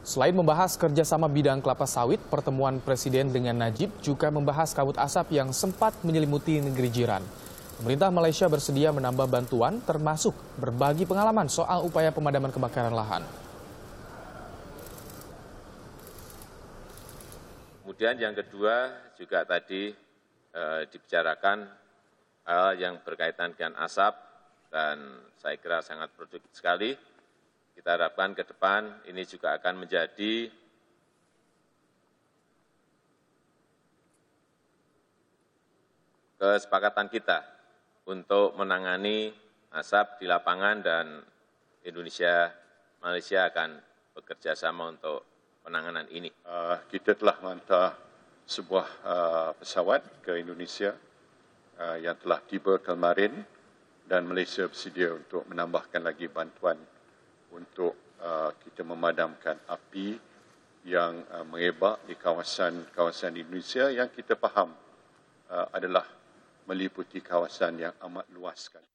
Selain membahas kerjasama bidang kelapa sawit, pertemuan Presiden dengan Najib juga membahas kabut asap yang sempat menyelimuti negeri jiran. Pemerintah Malaysia bersedia menambah bantuan termasuk berbagi pengalaman soal upaya pemadaman kebakaran lahan. Kemudian yang kedua juga tadi e, dibicarakan hal yang berkaitan dengan asap dan saya kira sangat produktif sekali kita harapkan ke depan ini juga akan menjadi kesepakatan kita untuk menangani asap di lapangan dan Indonesia Malaysia akan bekerja sama untuk penanganan ini. Uh, kita telah mantap sebuah uh, pesawat ke Indonesia uh, yang telah tiba kemarin dan Malaysia bersedia untuk menambahkan lagi bantuan untuk uh, kita memadamkan api yang uh, merebak di kawasan-kawasan di Indonesia yang kita faham uh, adalah meliputi kawasan yang amat luas.